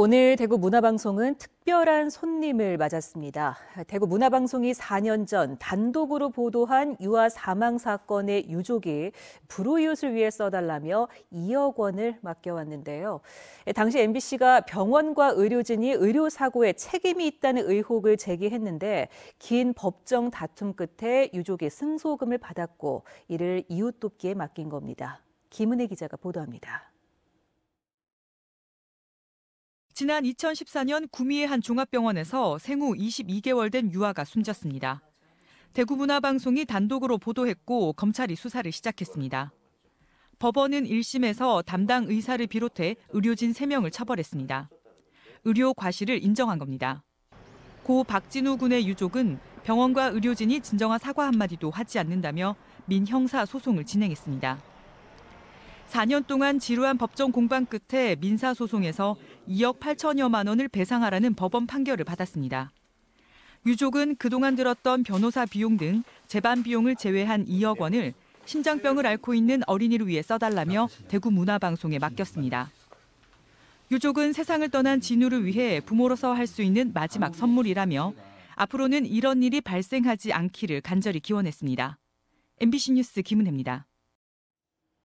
오늘 대구 문화방송은 특별한 손님을 맞았습니다. 대구 문화방송이 4년 전 단독으로 보도한 유아 사망 사건의 유족이 불우이웃을 위해 써달라며 2억 원을 맡겨왔는데요. 당시 MBC가 병원과 의료진이 의료사고에 책임이 있다는 의혹을 제기했는데 긴 법정 다툼 끝에 유족이 승소금을 받았고 이를 이웃돕기에 맡긴 겁니다. 김은혜 기자가 보도합니다. 지난 2014년 구미의 한 종합병원에서 생후 22개월 된 유아가 숨졌습니다. 대구문화방송이 단독으로 보도했고 검찰이 수사를 시작했습니다. 법원은 1심에서 담당 의사를 비롯해 의료진 3명을 처벌했습니다. 의료 과실을 인정한 겁니다. 고 박진우 군의 유족은 병원과 의료진이 진정한 사과 한마디도 하지 않는다며 민형사 소송을 진행했습니다. 4년 동안 지루한 법정 공방 끝에 민사소송에서 2억 8천여만 원을 배상하라는 법원 판결을 받았습니다. 유족은 그동안 들었던 변호사 비용 등 재반 비용을 제외한 2억 원을 심장병을 앓고 있는 어린이를 위해 써달라며 대구 문화방송에 맡겼습니다. 유족은 세상을 떠난 진우를 위해 부모로서 할 수 있는 마지막 선물이라며 앞으로는 이런 일이 발생하지 않기를 간절히 기원했습니다. MBC 뉴스 김은혜입니다.